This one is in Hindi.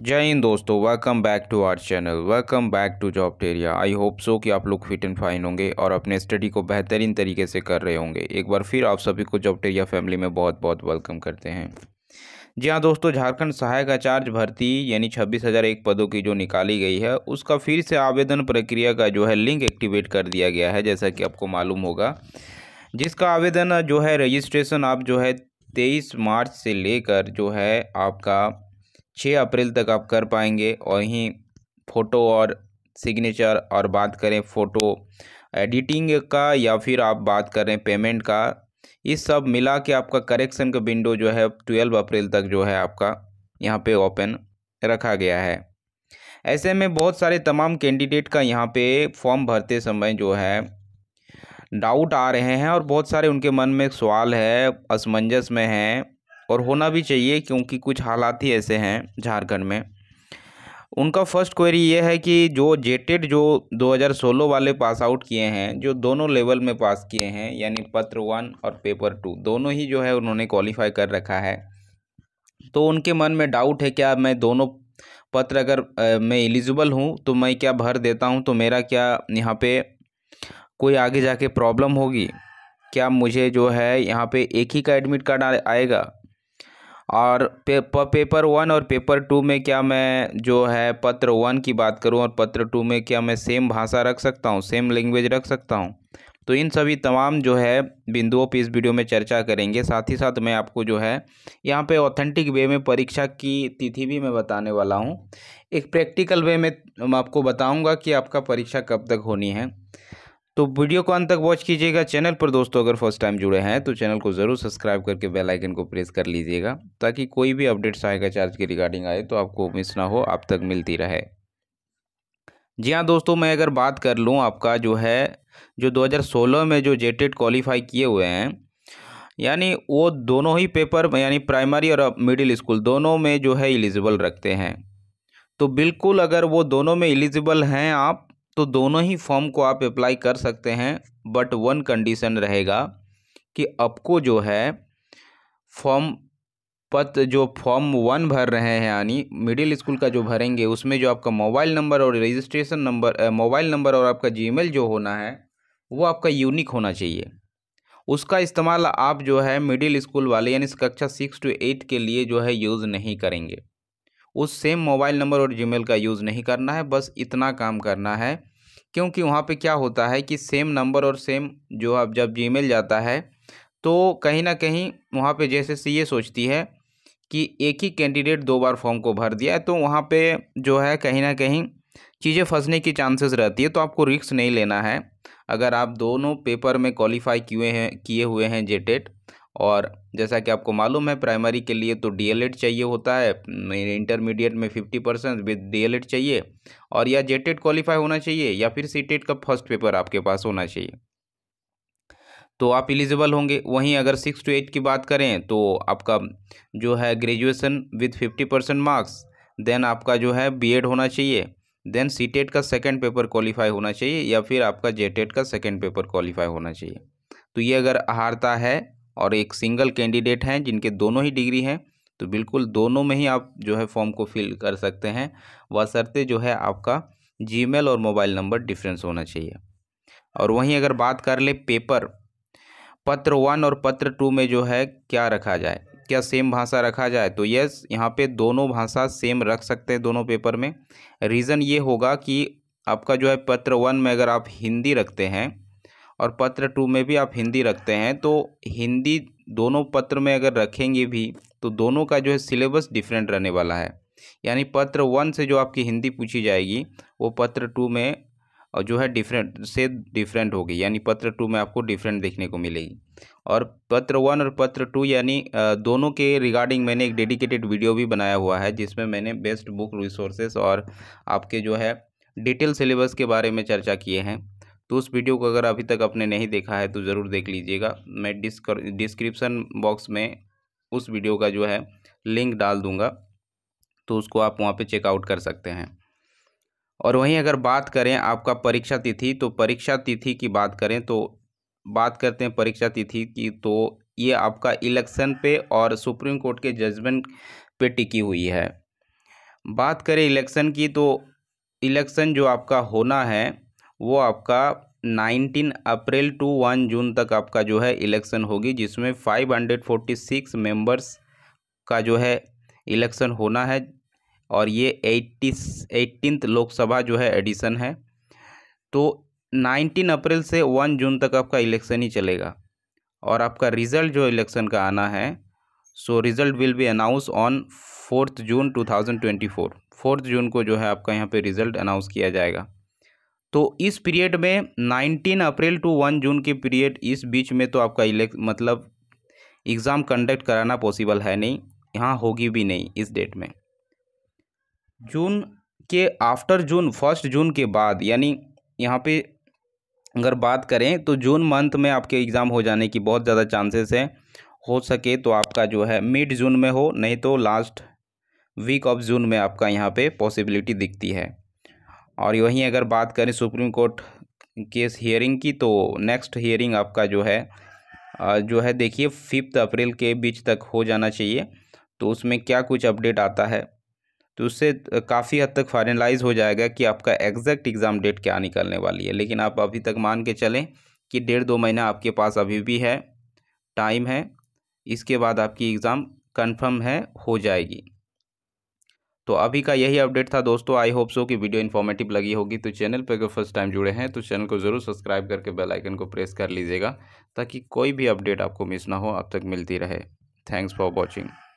जय हिंद दोस्तों welcome back to our channel welcome back to job टेरिया आई होप सो कि आप लोग फिट एंड फाइन होंगे और अपने स्टडी को बेहतरीन तरीके से कर रहे होंगे एक बार फिर आप सभी को जॉब टेरिया फैमिली में बहुत बहुत वेलकम करते हैं जी हाँ दोस्तों झारखंड सहायक आचार्य भर्ती यानी छब्बीस हज़ार एक पदों की जो निकाली गई है उसका फिर से आवेदन प्रक्रिया का जो है लिंक एक्टिवेट कर दिया गया है जैसा कि आपको मालूम होगा जिसका आवेदन जो है रजिस्ट्रेशन आप जो है तेईस मार्च से लेकर जो है आपका छः अप्रैल तक आप कर पाएंगे और यहीं फ़ोटो और सिग्नेचर और बात करें फ़ोटो एडिटिंग का या फिर आप बात करें पेमेंट का इस सब मिला के आपका करेक्शन का विंडो जो है ट्वेल्व अप्रैल तक जो है आपका यहाँ पे ओपन रखा गया है ऐसे में बहुत सारे तमाम कैंडिडेट का यहाँ पे फॉर्म भरते समय जो है डाउट आ रहे हैं और बहुत सारे उनके मन में सवाल है असमंजस में हैं और होना भी चाहिए क्योंकि कुछ हालात ही ऐसे हैं झारखंड में उनका फर्स्ट क्वेरी ये है कि जो जेटेड जो 2016 वाले पास आउट किए हैं जो दोनों लेवल में पास किए हैं यानी पत्र वन और पेपर टू दोनों ही जो है उन्होंने क्वालिफाई कर रखा है तो उनके मन में डाउट है क्या मैं दोनों पत्र अगर आ, मैं एलिजिबल हूँ तो मैं क्या भर देता हूँ तो मेरा क्या यहाँ पे कोई आगे जाके प्रॉब्लम होगी क्या मुझे जो है यहाँ पे एक ही का एडमिट कार्ड आएगा और पे, पेपर वन और पेपर टू में क्या मैं जो है पत्र वन की बात करूं और पत्र टू में क्या मैं सेम भाषा रख सकता हूं सेम लैंग्वेज रख सकता हूं तो इन सभी तमाम जो है बिंदुओं पर इस वीडियो में चर्चा करेंगे साथ ही साथ मैं आपको जो है यहाँ पे ऑथेंटिक वे में परीक्षा की तिथि भी मैं बताने वाला हूँ एक प्रैक्टिकल वे में आपको बताऊँगा कि आपका परीक्षा कब तक होनी है तो वीडियो को अंत तक वॉच कीजिएगा चैनल पर दोस्तों अगर फर्स्ट टाइम जुड़े हैं तो चैनल को ज़रूर सब्सक्राइब करके बेल आइकन को प्रेस कर लीजिएगा ताकि कोई भी अपडेट्स आएगा चार्ज के रिगार्डिंग आए तो आपको मिस ना हो आप तक मिलती रहे जी हाँ दोस्तों मैं अगर बात कर लूँ आपका जो है जो सोलह में जो जेटेड क्वालिफाई e किए हुए हैं यानी वो दोनों ही पेपर यानी प्राइमरी और मिडिल स्कूल दोनों में जो है एलिजिबल रखते हैं तो बिल्कुल अगर वो दोनों में एलिजिबल हैं आप तो दोनों ही फॉर्म को आप अप्लाई कर सकते हैं बट वन कंडीशन रहेगा कि आपको जो है फॉर्म पत जो फॉर्म वन भर रहे हैं यानी मिडिल स्कूल का जो भरेंगे उसमें जो आपका मोबाइल नंबर और रजिस्ट्रेशन नंबर मोबाइल नंबर और आपका जीमेल जो होना है वो आपका यूनिक होना चाहिए उसका इस्तेमाल आप जो है मिडिल स्कूल वाले यानी कक्षा सिक्स टू एट के लिए जो है यूज़ नहीं करेंगे उस सेम मोबाइल नंबर और जी का यूज़ नहीं करना है बस इतना काम करना है क्योंकि वहाँ पे क्या होता है कि सेम नंबर और सेम जो अब जब जी जाता है तो कहीं ना कहीं वहाँ पे जैसे सी ये सोचती है कि एक ही कैंडिडेट दो बार फॉर्म को भर दिया है तो वहाँ पे जो है कहीं ना कहीं चीज़ें फंसने की चांसेस रहती है तो आपको रिक्स नहीं लेना है अगर आप दोनों पेपर में क्वालिफाई किए हैं किए हुए हैं जेटेट और जैसा कि आपको मालूम है प्राइमरी के लिए तो डी चाहिए होता है इंटरमीडिएट में फिफ्टी परसेंट विद डी चाहिए और या जे टेड क्वालिफाई होना चाहिए या फिर टेड e का फर्स्ट पेपर आपके पास होना चाहिए तो आप एलिजिबल होंगे वहीं अगर सिक्स टू एट की बात करें तो आपका जो है graduation with fifty percent marks then आपका जो है बी होना चाहिए देन सी e का सेकेंड पेपर क्वालिफाई होना चाहिए या फिर आपका जे e का सेकेंड पेपर क्वालिफाई होना चाहिए तो ये अगर हारता है और एक सिंगल कैंडिडेट हैं जिनके दोनों ही डिग्री हैं तो बिल्कुल दोनों में ही आप जो है फॉर्म को फिल कर सकते हैं बशर्ते जो है आपका जीमेल और मोबाइल नंबर डिफरेंस होना चाहिए और वहीं अगर बात कर ले पेपर पत्र वन और पत्र टू में जो है क्या रखा जाए क्या सेम भाषा रखा जाए तो यस यहाँ पे दोनों भाषा सेम रख सकते हैं दोनों पेपर में रीज़न ये होगा कि आपका जो है पत्र वन में अगर आप हिंदी रखते हैं और पत्र टू में भी आप हिंदी रखते हैं तो हिंदी दोनों पत्र में अगर रखेंगे भी तो दोनों का जो है सिलेबस डिफरेंट रहने वाला है यानी पत्र वन से जो आपकी हिंदी पूछी जाएगी वो पत्र टू में और जो है डिफरेंट से डिफरेंट होगी यानी पत्र टू में आपको डिफरेंट देखने को मिलेगी और पत्र वन और पत्र टू यानी दोनों के रिगार्डिंग मैंने एक डेडिकेटेड वीडियो भी बनाया हुआ है जिसमें मैंने बेस्ट बुक रिसोर्सेस और आपके जो है डिटेल सिलेबस के बारे में चर्चा किए हैं तो उस वीडियो को अगर अभी तक आपने नहीं देखा है तो ज़रूर देख लीजिएगा मैं डिस्कर डिस्क्रिप्सन बॉक्स में उस वीडियो का जो है लिंक डाल दूँगा तो उसको आप वहाँ पर चेकआउट कर सकते हैं और वहीं अगर बात करें आपका परीक्षा तिथि तो परीक्षा तिथि की बात करें तो बात करते हैं परीक्षा तिथि की तो ये आपका इलेक्शन पे और सुप्रीम कोर्ट के जजमेंट पे टिकी हुई है बात करें इलेक्शन की तो इलेक्शन जो आपका होना है वो आपका 19 अप्रैल टू 1 जून तक आपका जो है इलेक्शन होगी जिसमें 546 मेंबर्स का जो है इलेक्शन होना है और ये एट्टी एट्टीनथ लोकसभा जो है एडिशन है तो 19 अप्रैल से 1 जून तक आपका इलेक्शन ही चलेगा और आपका रिज़ल्ट जो इलेक्शन का आना है so result will be announce on fourth June 2024 fourth June को जो है आपका यहाँ पे रिज़ल्ट अनाउंस किया जाएगा तो इस पीरियड में nineteen April to one June के पीरियड इस बीच में तो आपका इलेक्ट मतलब एग्ज़ाम कंडक्ट कराना पॉसिबल है नहीं यहाँ होगी भी नहीं इस डेट में जून के आफ्टर जून फर्स्ट जून के बाद यानी यहाँ पे अगर बात करें तो जून मंथ में आपके एग्ज़ाम हो जाने की बहुत ज़्यादा चांसेस हैं हो सके तो आपका जो है मिड जून में हो नहीं तो लास्ट वीक ऑफ जून में आपका यहाँ पे पॉसिबिलिटी दिखती है और वहीं अगर बात करें सुप्रीम कोर्ट केस हियरिंग की तो नेक्स्ट हियरिंग आपका जो है जो है देखिए फिफ्थ अप्रैल के बीच तक हो जाना चाहिए तो उसमें क्या कुछ अपडेट आता है तो उससे काफ़ी हद तक फाइनलाइज हो जाएगा कि आपका एग्जैक्ट एग्ज़ाम डेट क्या निकलने वाली है लेकिन आप अभी तक मान के चलें कि डेढ़ दो महीना आपके पास अभी भी है टाइम है इसके बाद आपकी एग्ज़ाम कन्फर्म है हो जाएगी तो अभी का यही अपडेट था दोस्तों आई होप सो कि वीडियो इन्फॉर्मेटिव लगी होगी तो चैनल पर अगर फर्स्ट टाइम जुड़े हैं तो चैनल को ज़रूर सब्सक्राइब करके बेल आइकन को प्रेस कर लीजिएगा ताकि कोई भी अपडेट आपको मिस ना हो अब तक मिलती रहे थैंक्स फॉर वॉचिंग